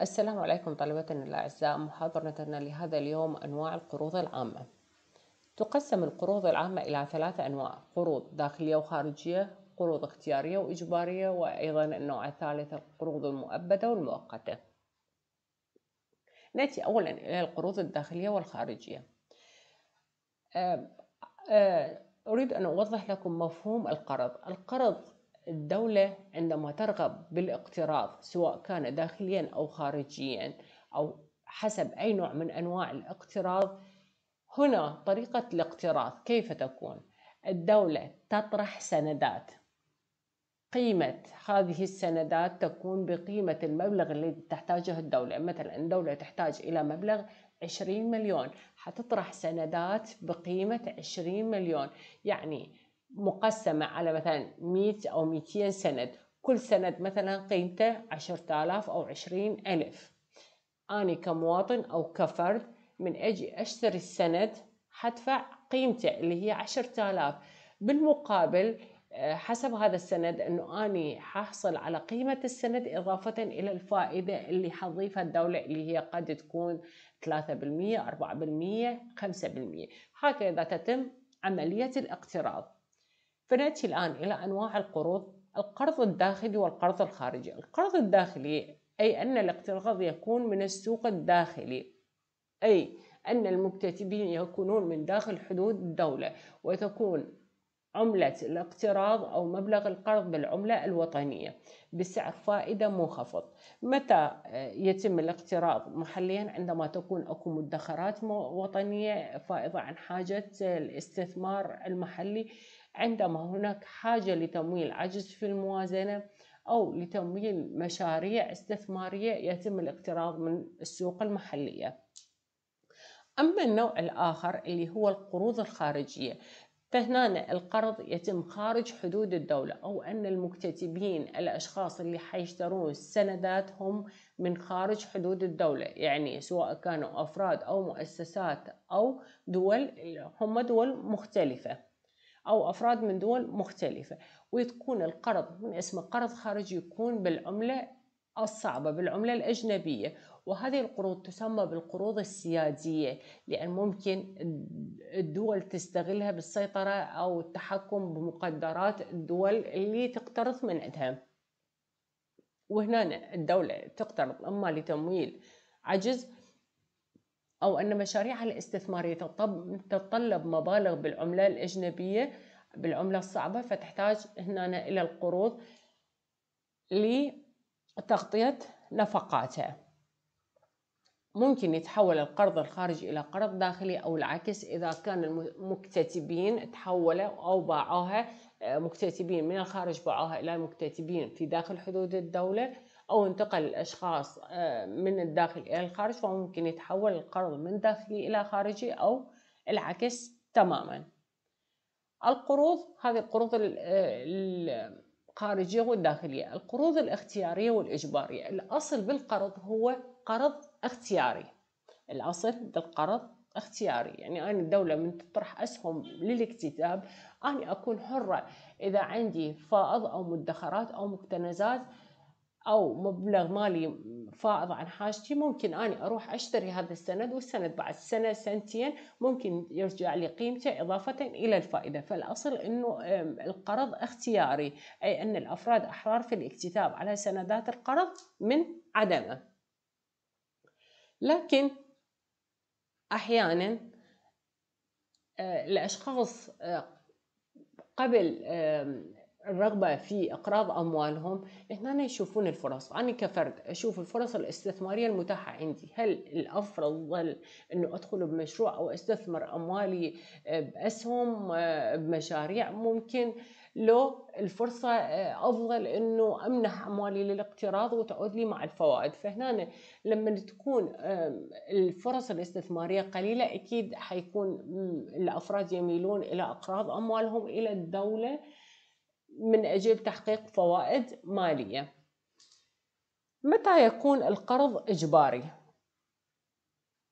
السلام عليكم طالبتنا الأعزاء محاضرتنا لهذا اليوم أنواع القروض العامة تقسم القروض العامة إلى ثلاثة أنواع قروض داخلية وخارجية قروض اختيارية وإجبارية وأيضا النوع الثالث القروض المؤبدة والمؤقتة نأتي أولا إلى القروض الداخلية والخارجية آه، آه، أريد أن أوضح لكم مفهوم القرض القرض الدولة عندما ترغب بالاقتراض سواء كان داخليا أو خارجيا أو حسب أي نوع من أنواع الاقتراض هنا طريقة الاقتراض كيف تكون؟ الدولة تطرح سندات قيمة هذه السندات تكون بقيمة المبلغ اللي تحتاجه الدولة مثلا الدولة تحتاج إلى مبلغ 20 مليون حتطرح سندات بقيمة 20 مليون يعني مقسمة على مثلا 100 أو 200 سند كل سند مثلا قيمته 10000 أو 20000 أنا كمواطن أو كفرد من أجي أشتري السند حدفع قيمته اللي هي 10000 بالمقابل آه، حسب هذا السند انه أنا حصل على قيمة السند اضافة الى الفائدة اللي حضيفها الدولة اللي هي قد تكون 3% 4% 5% هكذا تتم عملية الاقتراض فنأتي الآن إلى أنواع القروض القرض الداخلي والقرض الخارجي القرض الداخلي أي أن الاقتراض يكون من السوق الداخلي أي أن المكتتبين يكونون من داخل حدود الدولة وتكون عملة الاقتراض أو مبلغ القرض بالعملة الوطنية بسعر فائدة منخفض متى آه، يتم الاقتراض محليا عندما تكون أكو مدخرات وطنية فائضة عن حاجة الاستثمار المحلي عندما هناك حاجة لتمويل عجز في الموازنة أو لتمويل مشاريع استثمارية يتم الاقتراض من السوق المحلية أما النوع الآخر اللي هو القروض الخارجية فهنا القرض يتم خارج حدود الدولة أو أن المكتتبين الأشخاص اللي حيشترون سنداتهم من خارج حدود الدولة يعني سواء كانوا أفراد أو مؤسسات أو دول هم دول مختلفة أو أفراد من دول مختلفة ويكون القرض من اسم قرض خارجي يكون بالعملة الصعبة بالعملة الأجنبية وهذه القروض تسمى بالقروض السيادية لأن ممكن الدول تستغلها بالسيطرة أو التحكم بمقدرات الدول اللي تقترض من عندها وهنا الدولة تقترض إما لتمويل عجز أو أن مشاريعها الاستثمارية تتطلب مبالغ بالعملة الأجنبية بالعملة الصعبة فتحتاج هنا إلى القروض لتغطية نفقاتها ممكن يتحول القرض الخارجي إلى قرض داخلي أو العكس إذا كان المكتتبين تحولوا أو باعوها آه، مكتتبين من الخارج باعوها إلى مكتتبين في داخل حدود الدولة أو انتقل الأشخاص آه، من الداخل إلى الخارج فممكن يتحول القرض من داخلي إلى خارجي أو العكس تماما القروض هذه القروض آه، الخارجية والداخلية القروض الاختيارية والإجبارية الأصل بالقرض هو قرض اختياري الأصل بالقرض اختياري يعني أنا الدولة من تطرح أسهم للاكتتاب أنا أكون حرة إذا عندي فائض أو مدخرات أو مكتنزات أو مبلغ مالي فائض عن حاجتي ممكن أنا أروح أشتري هذا السند والسند بعد سنة سنتين ممكن يرجع لي قيمته إضافة إلى الفائدة فالأصل أنه القرض اختياري أي أن الأفراد أحرار في الاكتتاب على سندات القرض من عدمه لكن أحيانا آه، الأشخاص آه، قبل الرغبة في إقراض أموالهم هنا يشوفون الفرص أنا كفرد أشوف الفرص الاستثمارية المتاحة عندي هل الأفضل أنه أدخل بمشروع أو أستثمر أموالي بأسهم بمشاريع ممكن لو الفرصة أفضل أنه أمنح أموالي للاقتراض وتعود لي مع الفوائد فهنا لما تكون الفرص الاستثمارية قليلة أكيد حيكون الأفراد يميلون إلى إقراض أموالهم إلى الدولة من أجل تحقيق فوائد مالية متى يكون القرض إجباري؟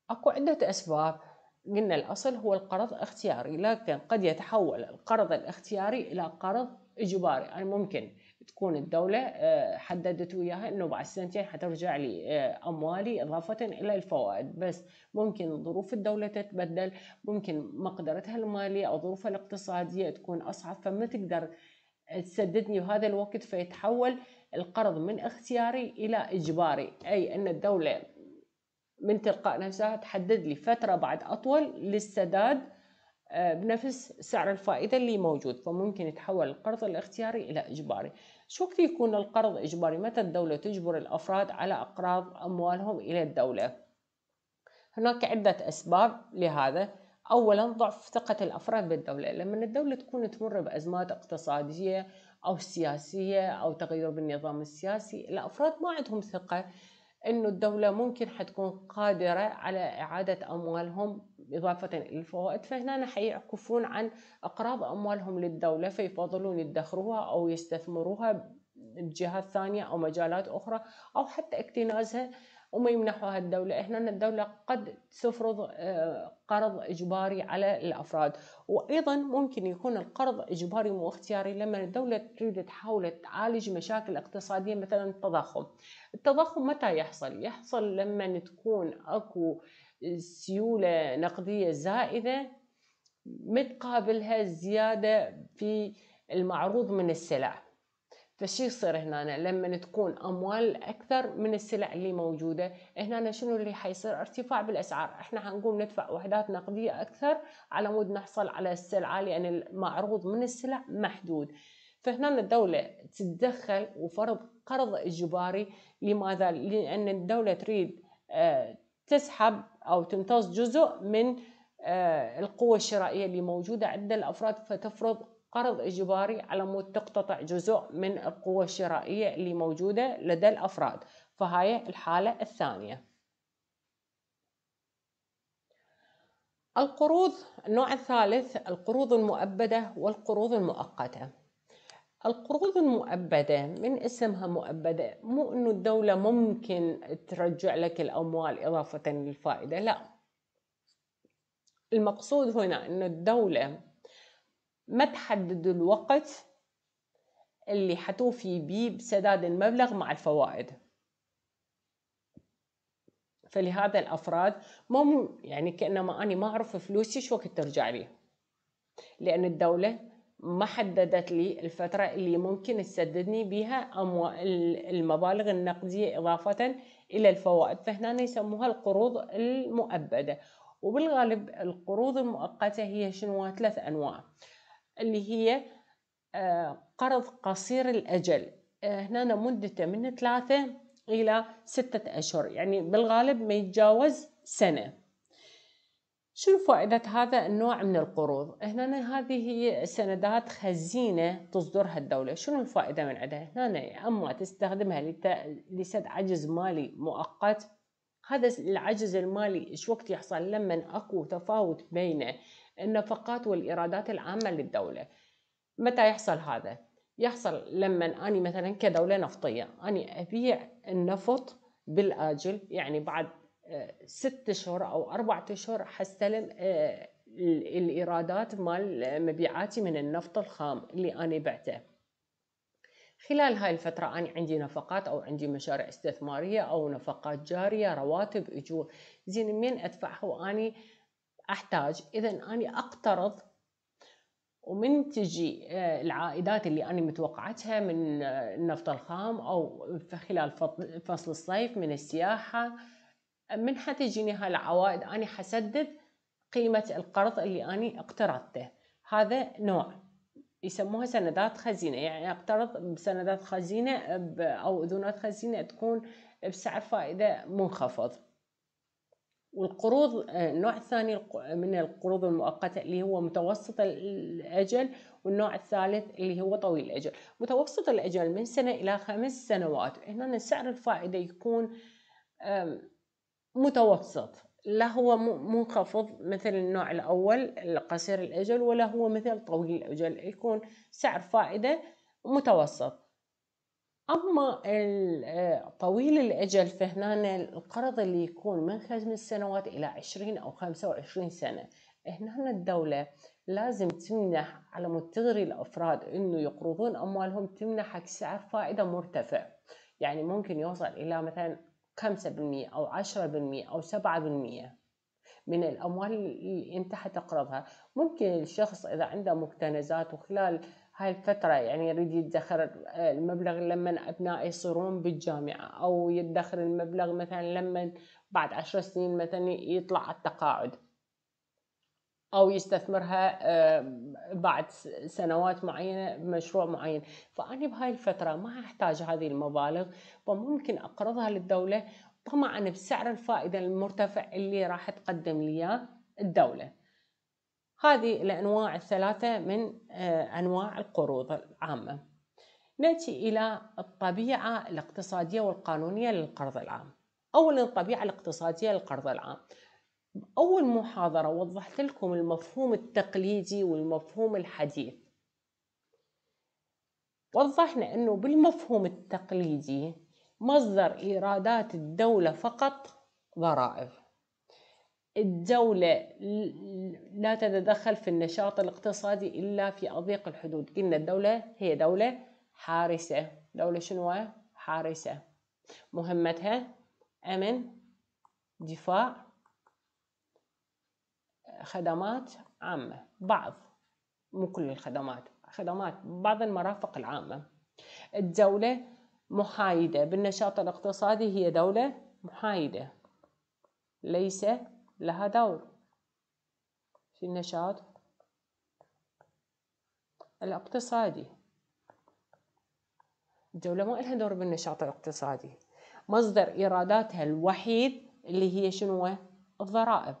أكو عدة أسباب قلنا الأصل هو القرض اختياري لكن قد يتحول القرض الاختياري إلى قرض إجباري يعني ممكن تكون الدولة آه، حددت وياها أنه بعد سنتين حترجع لي آه، أموالي إضافة إلى الفوائد بس ممكن ظروف الدولة تتبدل ممكن مقدرتها المالية أو ظروفها الاقتصادية تكون أصعب فما تقدر تسددني هذا الوقت فيتحول القرض من اختياري إلى إجباري أي أن الدولة من تلقاء نفسها تحدد لي فترة بعد أطول للسداد آه، بنفس سعر الفائدة اللي موجود فممكن يتحول القرض الاختياري إلى إجباري شو وقت يكون القرض إجباري متى الدولة تجبر الأفراد على أقراض أموالهم إلى الدولة هناك عدة أسباب لهذا اولا ضعف ثقه الافراد بالدوله لما الدوله تكون تمر بازمات اقتصاديه او سياسيه او تغير بالنظام السياسي الافراد ما عندهم ثقه انه الدوله ممكن حتكون قادره على اعاده اموالهم اضافه الى الفوائد فهنا حيعكفون عن اقراض اموالهم للدوله فيفضلون يدخروها او يستثمروها بجهات ثانيه او مجالات اخرى او حتى اكتنازها وما يمنحوها الدولة أن الدولة قد تفرض آه، قرض إجباري على الأفراد وأيضا ممكن يكون القرض إجباري مو اختياري لما الدولة تريد تحاول تعالج مشاكل اقتصادية مثلا التضخم التضخم متى يحصل؟ يحصل لما تكون أكو سيولة نقدية زائدة متقابلها زيادة في المعروض من السلع فشي يصير هنا لما تكون اموال اكثر من السلع اللي موجوده هنا شنو اللي حيصير ارتفاع بالاسعار احنا حنقوم ندفع وحدات نقديه اكثر على مود نحصل على السلعه لان المعروض من السلع محدود فهنا الدولة تتدخل وفرض قرض إجباري لماذا؟ لأن الدولة تريد آه، تسحب أو تمتص جزء من آه، القوة الشرائية اللي موجودة عند الأفراد فتفرض قرض إجباري على مود تقتطع جزء من القوة الشرائية اللي موجودة لدى الأفراد فهاي الحالة الثانية القروض النوع الثالث القروض المؤبدة والقروض المؤقتة القروض المؤبدة من اسمها مؤبدة مو أنه الدولة ممكن ترجع لك الأموال إضافة للفائدة لا المقصود هنا أن الدولة ما تحددوا الوقت اللي حتوفي بيه بسداد المبلغ مع الفوائد فلهذا الافراد مو يعني كانما انا ما اعرف فلوسي شو وقت ترجع لي لان الدوله ما حددت لي الفتره اللي ممكن تسددني بها المبالغ النقديه اضافه الى الفوائد فهنا يسموها القروض المؤبده وبالغالب القروض المؤقته هي شنو ثلاث انواع اللي هي آه، قرض قصير الأجل آه، هنا مدته من ثلاثة إلى ستة أشهر يعني بالغالب ما يتجاوز سنة شنو فائدة هذا النوع من القروض؟ هنا هذه هي سندات خزينة تصدرها الدولة، شنو الفائدة من عندها؟ هنا يا أما تستخدمها لسد عجز مالي مؤقت، هذا العجز المالي ايش وقت يحصل؟ لما اكو تفاوت بين النفقات والإيرادات العامة للدولة متى يحصل هذا؟ يحصل لما أنا مثلا كدولة نفطية أنا أبيع النفط بالآجل يعني بعد آه، ست أشهر أو أربعة أشهر حستلم آه، الإيرادات مال مبيعاتي من النفط الخام اللي أنا بعته خلال هاي الفترة أنا عندي نفقات أو عندي مشاريع استثمارية أو نفقات جارية رواتب أجور زين من أدفعها وأني احتاج اذا اني اقترض ومن تجي آه، العائدات اللي أنا متوقعتها من آه، النفط الخام أو خلال فصل الصيف من السياحة من حتجيني هالعوائد أنا حسدد قيمة القرض اللي أنا اقترضته هذا نوع يسموها سندات خزينة يعني اقترض بسندات خزينة أو أذونات خزينة تكون بسعر فائدة منخفض والقروض آه، النوع الثاني من القروض المؤقتة اللي هو متوسط الأجل والنوع الثالث اللي هو طويل الأجل متوسط الأجل من سنة إلى خمس سنوات هنا سعر الفائدة يكون متوسط لا هو منخفض مثل النوع الأول القصير الأجل ولا هو مثل طويل الأجل يكون سعر فائدة متوسط اما طويل الاجل فهنا القرض اللي يكون من خمس سنوات الى 20 او 25 سنه هنا الدوله لازم تمنح على مود تغري الافراد انه يقرضون اموالهم تمنحك سعر فائده مرتفع يعني ممكن يوصل الى مثلا 5% او 10% او 7% من الاموال اللي انت حتقرضها ممكن الشخص اذا عنده مكتنزات وخلال هاي الفترة يعني يريد يدخر آه، المبلغ لما أبنائه يصيرون بالجامعة أو يدخر المبلغ مثلا لما بعد عشر سنين مثلا يطلع على التقاعد أو يستثمرها آه، بعد سنوات معينة بمشروع معين فأنا بهاي الفترة ما أحتاج هذه المبالغ فممكن أقرضها للدولة طمعا بسعر الفائدة المرتفع اللي راح تقدم لي الدولة هذه الأنواع الثلاثة من آه، أنواع القروض العامة نأتي إلى الطبيعة الاقتصادية والقانونية للقرض العام أولا الطبيعة الاقتصادية للقرض العام أول محاضرة وضحت لكم المفهوم التقليدي والمفهوم الحديث وضحنا أنه بالمفهوم التقليدي مصدر إيرادات الدولة فقط ضرائب الدولة لا تتدخل في النشاط الاقتصادي إلا في أضيق الحدود قلنا الدولة هي دولة حارسة دولة شنو حارسة مهمتها أمن دفاع خدمات عامة بعض مو كل الخدمات خدمات بعض المرافق العامة الدولة محايدة بالنشاط الاقتصادي هي دولة محايدة ليس لها دور في النشاط الاقتصادي الدولة ما لها دور بالنشاط الاقتصادي مصدر إيراداتها الوحيد اللي هي شنو الضرائب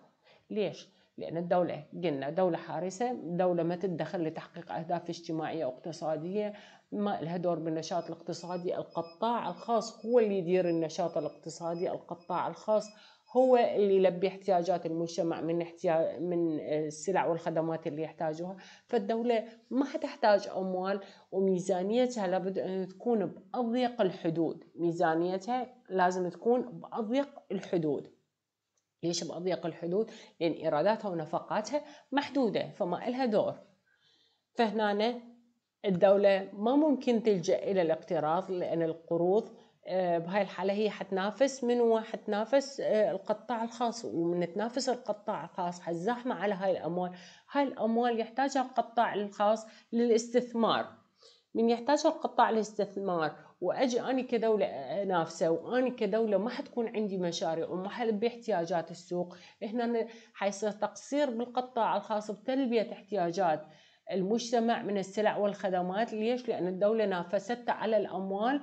ليش؟ لأن الدولة قلنا دولة حارسة دولة ما تتدخل لتحقيق أهداف اجتماعية واقتصادية ما لها دور بالنشاط الاقتصادي القطاع الخاص هو اللي يدير النشاط الاقتصادي القطاع الخاص هو اللي يلبي احتياجات المجتمع من احتياج من السلع والخدمات اللي يحتاجوها فالدولة ما حتحتاج أموال وميزانيتها لابد أن تكون بأضيق الحدود ميزانيتها لازم تكون بأضيق الحدود ليش بأضيق الحدود؟ لأن إيراداتها ونفقاتها محدودة فما إلها دور فهنا الدولة ما ممكن تلجأ إلى الاقتراض لأن القروض آه، بهاي الحالة هي حتنافس من هو حتنافس آه، القطاع الخاص ومن تنافس القطاع الخاص حتزاحمة على هاي الأموال هاي الأموال يحتاجها القطاع الخاص للاستثمار من يحتاجها القطاع للاستثمار واجي اني كدوله انافسه واني كدوله ما حتكون عندي مشاريع وما حلبي احتياجات السوق هنا حيصير تقصير بالقطاع الخاص بتلبيه احتياجات المجتمع من السلع والخدمات ليش لان الدوله نافستها على الاموال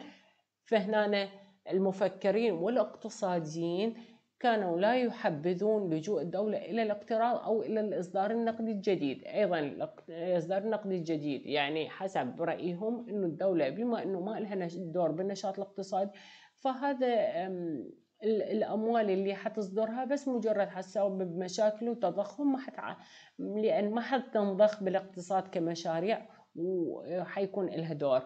فهنا المفكرين والاقتصاديين كانوا لا يحبذون لجوء الدولة إلى الاقتراض أو إلى الإصدار النقدي الجديد أيضا إصدار النقدي الجديد يعني حسب رأيهم أنه الدولة بما أنه ما لها دور بالنشاط الاقتصادي فهذا الاموال اللي حتصدرها بس مجرد حتسبب مشاكل وتضخم ما حتع... لان ما حتنضخ بالاقتصاد كمشاريع وحيكون لها دور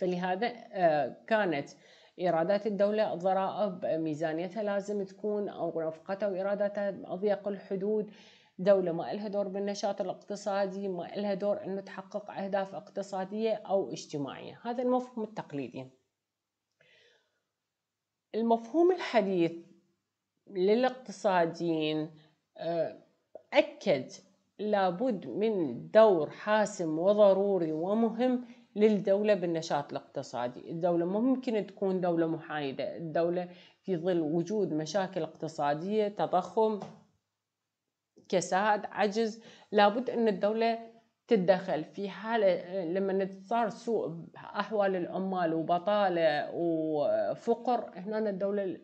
فلهذا آه، كانت ايرادات الدوله الضرائب ميزانيتها لازم تكون او نفقتها وايراداتها اضيق الحدود دولة ما إلها دور بالنشاط الاقتصادي ما إلها دور أنه تحقق أهداف اقتصادية أو اجتماعية هذا المفهوم التقليدي المفهوم الحديث للاقتصاديين آه، أكد لابد من دور حاسم وضروري ومهم للدولة بالنشاط الاقتصادي الدولة ممكن تكون دولة محايدة الدولة في ظل وجود مشاكل اقتصادية تضخم كساد عجز لابد أن الدولة تتدخل في حالة لما صار سوء أحوال العمال وبطالة وفقر هنا الدولة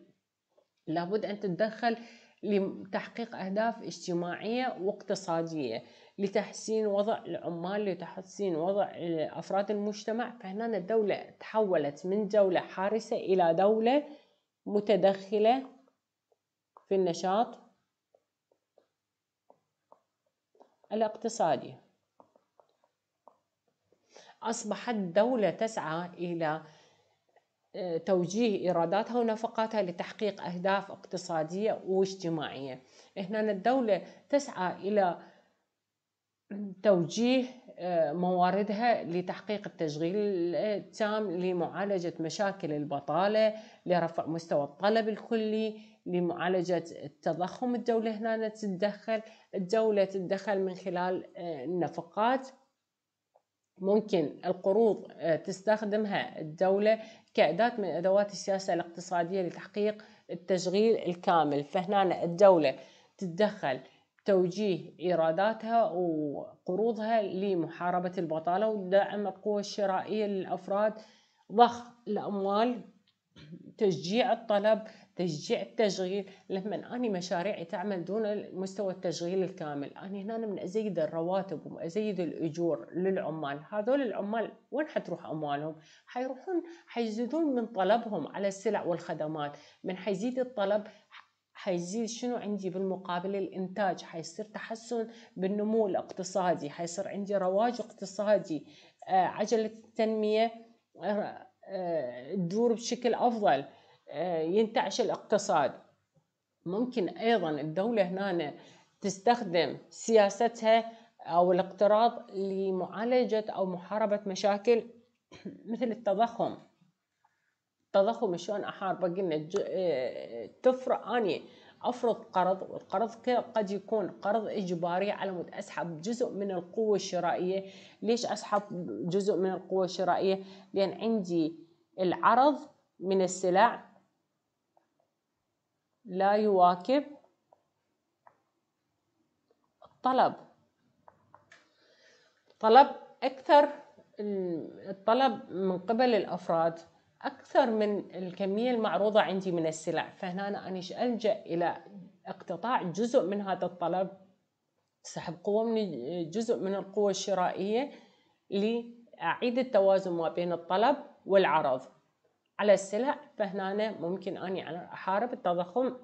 لابد أن تتدخل لتحقيق أهداف اجتماعية واقتصادية لتحسين وضع العمال لتحسين وضع أفراد المجتمع فهنا الدولة تحولت من دولة حارسة إلى دولة متدخلة في النشاط الاقتصادي أصبحت دولة تسعى إلى آه، توجيه ايراداتها ونفقاتها لتحقيق اهداف اقتصاديه واجتماعيه. هنا الدوله تسعى الى توجيه آه، مواردها لتحقيق التشغيل التام لمعالجة مشاكل البطالة لرفع مستوى الطلب الكلي لمعالجة التضخم الدولة هنا تتدخل الدولة تتدخل من خلال آه، النفقات ممكن القروض آه، تستخدمها الدولة كأداة من أدوات السياسة الاقتصادية لتحقيق التشغيل الكامل فهنا الدولة تتدخل توجيه ايراداتها وقروضها لمحاربه البطاله ودعم القوه الشرائيه للافراد ضخ الاموال تشجيع الطلب تشجيع التشغيل لما أنا مشاريعي تعمل دون مستوى التشغيل الكامل أنا هنا من أزيد الرواتب وأزيد الأجور للعمال هذول العمال وين حتروح أموالهم حيروحون حيزيدون من طلبهم على السلع والخدمات من حيزيد الطلب حيزيد شنو عندي بالمقابل الانتاج حيصير تحسن بالنمو الاقتصادي حيصير عندي رواج اقتصادي آه، عجله التنميه تدور آه، بشكل افضل آه، ينتعش الاقتصاد ممكن ايضا الدوله هنا تستخدم سياستها او الاقتراض لمعالجه او محاربه مشاكل مثل التضخم تضخم شلون احاربه قلنا آه، تفرق اني افرض قرض والقرض قد يكون قرض اجباري على مود اسحب جزء من القوه الشرائيه ليش اسحب جزء من القوه الشرائيه لان عندي العرض من السلع لا يواكب الطلب طلب اكثر الطلب من قبل الافراد أكثر من الكمية المعروضة عندي من السلع فهنا أنا ايش ألجأ إلى اقتطاع جزء من هذا الطلب سحب قوة من جزء من القوة الشرائية لأعيد التوازن ما بين الطلب والعرض على السلع فهنا ممكن أني أنا أحارب التضخم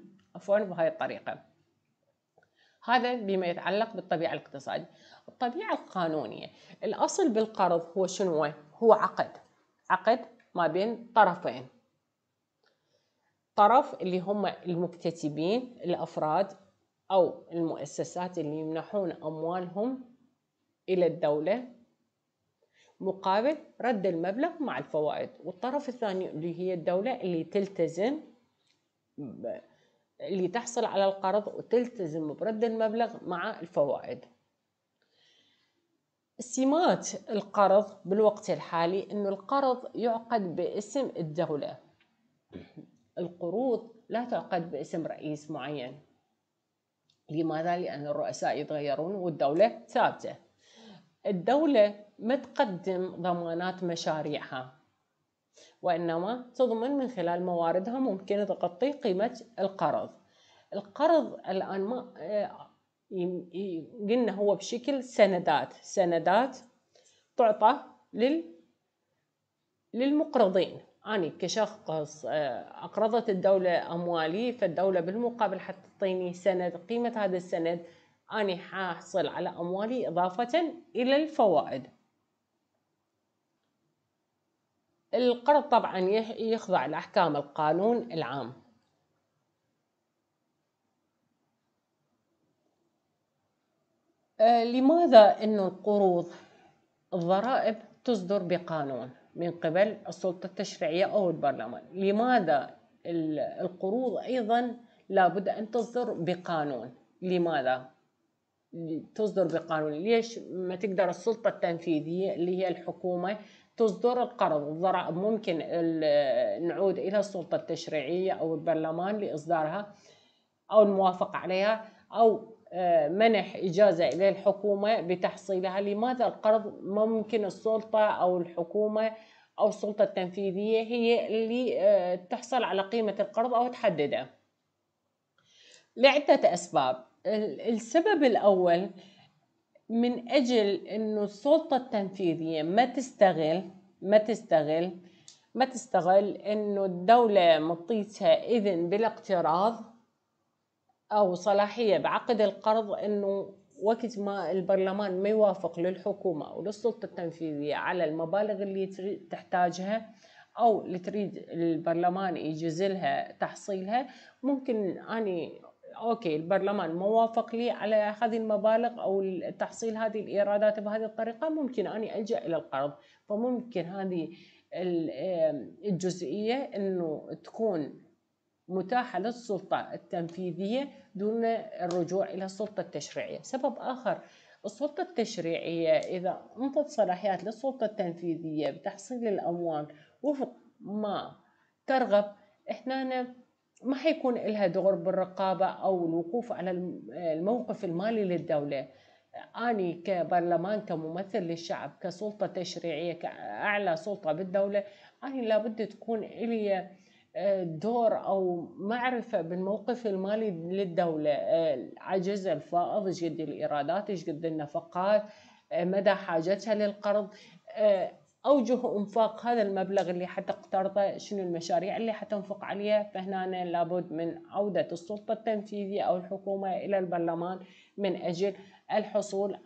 عفوا بهاي الطريقة هذا بما يتعلق بالطبيعة الاقتصادية الطبيعة القانونية الأصل بالقرض هو شنو هو عقد عقد ما بين طرفين طرف اللي هم المكتتبين الأفراد أو المؤسسات اللي يمنحون أموالهم إلى الدولة مقابل رد المبلغ مع الفوائد والطرف الثاني اللي هي الدولة اللي تلتزم اللي تحصل على القرض وتلتزم برد المبلغ مع الفوائد سمات القرض بالوقت الحالي أن القرض يعقد باسم الدولة القروض لا تعقد باسم رئيس معين لماذا؟ لأن الرؤساء يتغيرون والدولة ثابتة الدولة ما تقدم ضمانات مشاريعها وإنما تضمن من خلال مواردها ممكن تغطي قيمة القرض القرض الآن ما آه، قلنا هو بشكل سندات سندات تعطى لل للمقرضين أنا يعني كشخص آه، أقرضت الدولة أموالي فالدولة بالمقابل حتعطيني سند قيمة هذا السند أنا حاحصل على أموالي إضافة إلى الفوائد القرض طبعا يخضع لأحكام القانون العام آه، لماذا أن القروض الضرائب تصدر بقانون من قبل السلطة التشريعية أو البرلمان لماذا القروض أيضا لابد أن تصدر بقانون لماذا تصدر بقانون ليش ما تقدر السلطة التنفيذية اللي هي الحكومة تصدر القرض الضرائب ممكن نعود إلى السلطة التشريعية أو البرلمان لإصدارها أو الموافقة عليها أو آه، منح إجازة إلى الحكومة بتحصيلها لماذا القرض ممكن السلطة أو الحكومة أو السلطة التنفيذية هي اللي آه، تحصل على قيمة القرض أو تحدده لعدة أسباب السبب الأول من أجل أنه السلطة التنفيذية ما تستغل ما تستغل ما تستغل أنه الدولة مطيتها إذن بالاقتراض أو صلاحية بعقد القرض أنه وقت ما البرلمان ما يوافق للحكومة أو للسلطة التنفيذية على المبالغ اللي تحتاجها أو اللي تريد البرلمان يجزلها تحصيلها ممكن أني اوكي البرلمان ما وافق لي على هذه المبالغ او تحصيل هذه الايرادات بهذه الطريقه ممكن اني الجا الى القرض فممكن هذه الجزئيه انه تكون متاحة للسلطة التنفيذية دون الرجوع إلى السلطة التشريعية سبب آخر السلطة التشريعية إذا أنطت صلاحيات للسلطة التنفيذية بتحصيل الأموال وفق ما ترغب إحنا ما حيكون لها دور بالرقابة أو الوقوف على الموقف المالي للدولة أني كبرلمان كممثل للشعب كسلطة تشريعية كأعلى سلطة بالدولة أني لابد تكون إلي دور أو معرفة بالموقف المالي للدولة العجز آه، الفائض ايش قد الإيرادات ايش قد النفقات آه، مدى حاجتها للقرض آه، أوجه إنفاق هذا المبلغ اللي حتقترضه شنو المشاريع اللي حتنفق عليها فهنا لابد من عودة السلطة التنفيذية أو الحكومة إلى البرلمان من أجل الحصول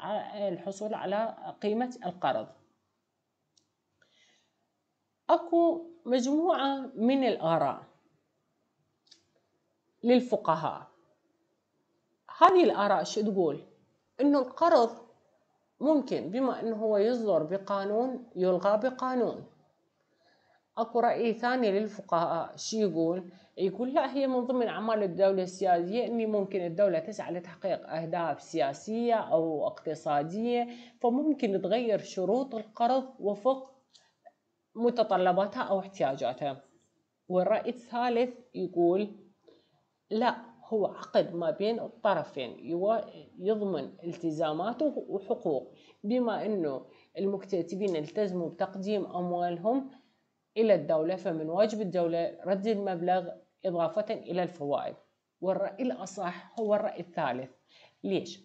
الحصول على قيمة القرض اكو مجموعه من الاراء للفقهاء هذه الاراء شو تقول انه القرض ممكن بما انه هو يصدر بقانون يلغى بقانون اكو راي ثاني للفقهاء شو يقول يقول لا هي من ضمن اعمال الدوله السياسيه اني ممكن الدوله تسعى لتحقيق اهداف سياسيه او اقتصاديه فممكن تغير شروط القرض وفق متطلباتها أو احتياجاتها والرأي الثالث يقول لا هو عقد ما بين الطرفين يضمن التزاماته وحقوق بما أنه المكتتبين التزموا بتقديم أموالهم إلى الدولة فمن واجب الدولة رد المبلغ إضافة إلى الفوائد والرأي الأصح هو الرأي الثالث ليش؟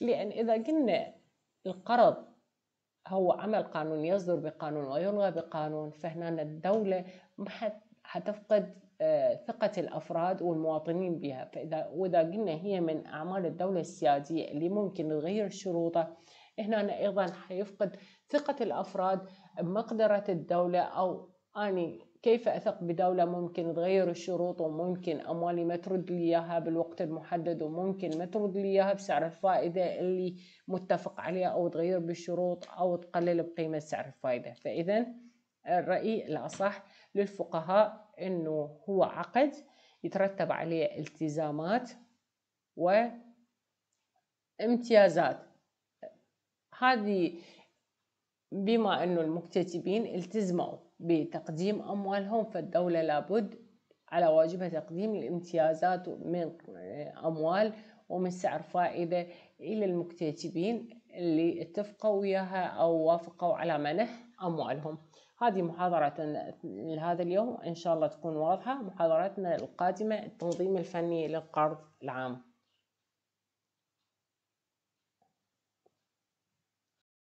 لأن إذا قلنا القرض هو عمل قانون يصدر بقانون ويلغى بقانون فهنا الدولة ما حتفقد آه، ثقة الأفراد والمواطنين بها فإذا وإذا قلنا هي من أعمال الدولة السيادية اللي ممكن تغير شروطها هنا أيضا حيفقد ثقة الأفراد بمقدرة الدولة أو أني كيف أثق بدولة ممكن تغير الشروط وممكن أموالي ما ترد لي إياها بالوقت المحدد وممكن ما ترد لي إياها بسعر الفائدة اللي متفق عليها أو تغير بالشروط أو تقلل بقيمة سعر الفائدة فإذا الرأي الأصح للفقهاء أنه هو عقد يترتب عليه التزامات وامتيازات هذه بما أنه المكتتبين التزموا بتقديم أموالهم فالدولة لابد على واجبها تقديم الامتيازات من أموال ومن سعر فائدة إلى المكتتبين اللي اتفقوا وياها أو وافقوا على منح أموالهم هذه محاضرة لهذا اليوم إن شاء الله تكون واضحة محاضرتنا القادمة التنظيم الفني للقرض العام